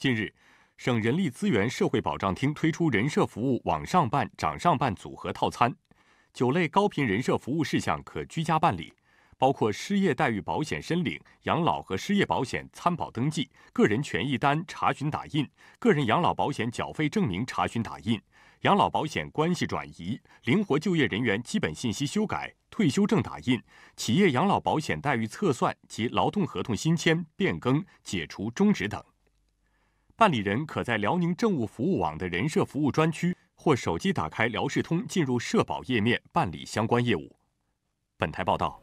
近日，省人力资源社会保障厅推出人社服务网上办、掌上办组合套餐，九类高频人社服务事项可居家办理，包括失业待遇保险申领、养老和失业保险参保登记、个人权益单查询打印、个人养老保险缴费证明查询打印、养老保险关系转移、灵活就业人员基本信息修改、退休证打印、企业养老保险待遇测算及劳动合同新签、变更、解除、终止等。办理人可在辽宁政务服务网的人社服务专区，或手机打开“辽视通”进入社保页面办理相关业务。本台报道。